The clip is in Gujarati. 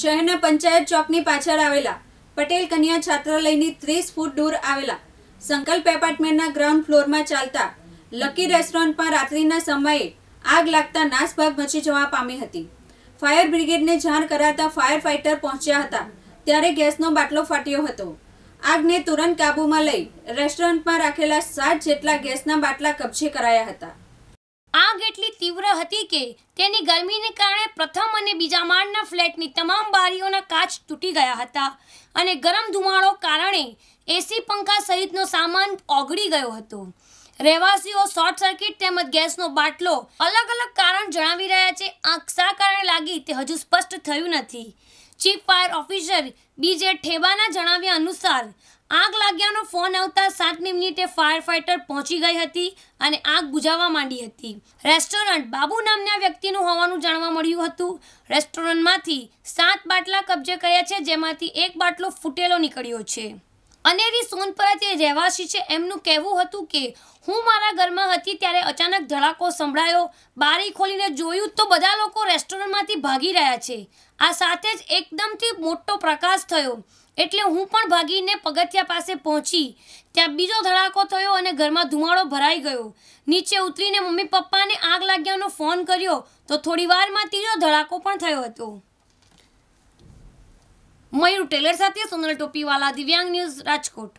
શહેરના પંચાયત ચોકની પાછળ આવેલા પટેલ કન્યા છાત્રાલયની ત્રીસ ફૂટ દૂર આવેલા સંકલ્પ એપાર્ટમેન્ટના ગ્રાઉન્ડ ફ્લોરમાં ચાલતા લકી રેસ્ટોરન્ટમાં રાત્રિના સમયે આગ લાગતા નાસભાગ મચી જવા પામી હતી ફાયર બ્રિગેડને જાણ કરાતા ફાયર ફાઇટર પહોંચ્યા હતા ત્યારે ગેસનો બાટલો ફાટ્યો હતો આગને તુરંત કાબૂમાં લઈ રેસ્ટોરન્ટમાં રાખેલા સાત જેટલા ગેસના બાટલા કબજે કરાયા હતા આગ એટલી તીવ્ર હતી કે તેની ગરમીને કારણે પ્રથમ અને બીજા માળના ફ્લેટની તમામ બારીઓના કાચ તૂટી ગયા હતા અને ગરમ ધુમાડો કારણે એસી પંખા સહિતનો સામાન ઓગળી ગયો હતો રહેવાસીઓ શોર્ટ સર્કિટ તેમજ ગેસનો બાટલો અલગ અલગ કારણ જણાવી રહ્યા છે આગ શા કારણે લાગી તે હજુ સ્પષ્ટ થયું નથી ચીફ ફાયર ઓફિસર બીજે ઠેબાના જણાવ્યા અનુસાર આગ લાગ્યાનો ફોન આવતા સાતમી મિનિટે ફાયર ફાઇટર પહોંચી ગઈ હતી અને આગ બુઝાવવા માંડી હતી રેસ્ટોરન્ટ બાબુ નામના વ્યક્તિનું હોવાનું જાણવા મળ્યું હતું રેસ્ટોરન્ટમાંથી સાત બાટલા કબજે કર્યા છે જેમાંથી એક બાટલો ફૂટેલો નીકળ્યો છે અનેરી સોનપરા તે રહેવાસી છે એમનું કહેવું હતું કે હું મારા ઘરમાં હતી ત્યારે અચાનક ધડાકો સંભળાયો બારી ખોલીને જોયું તો બધા લોકો રેસ્ટોરન્ટમાંથી ભાગી રહ્યા છે આ સાથે જ એકદમથી મોટો પ્રકાશ થયો એટલે હું પણ ભાગીને પગથિયા પાસે પહોંચી ત્યાં બીજો ધડાકો થયો અને ઘરમાં ધુમાડો ભરાઈ ગયો નીચે ઉતરીને મમ્મી પપ્પાને આગ લાગ્યાનો ફોન કર્યો તો થોડી વારમાં ત્રીજો ધડાકો પણ થયો હતો મયુર ટેલર સાથે સોનલ ટોપીવાલા દિવ્યાંગ ન્યૂઝ રાજકોટ